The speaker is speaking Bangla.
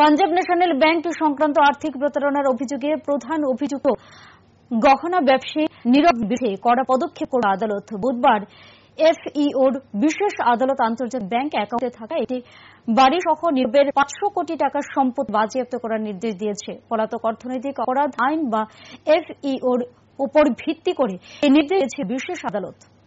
পাঞ্জাব ন্যাশনাল ব্যাংক সংক্রান্ত আর্থিক প্রতারণার অভিযোগে প্রধান অভিযুক্ত গহনা ব্যবসায়ী নীরব বিধে কড়া পদক্ষেপ করা আদালত বুধবার এফইওর বিশেষ আদালত আন্তর্জাতিক ব্যাংক অ্যাকাউন্টে থাকা একটি বাড়ি সহ নির্বের পাঁচশো কোটি টাকার সম্পদ বাজেয়াপ্ত করার নির্দেশ দিয়েছে পলাতক অর্থনৈতিক অপরাধ আইন বা এফইওর উপর ভিত্তি করে এই নির্দেশ দিয়েছে বিশেষ আদালত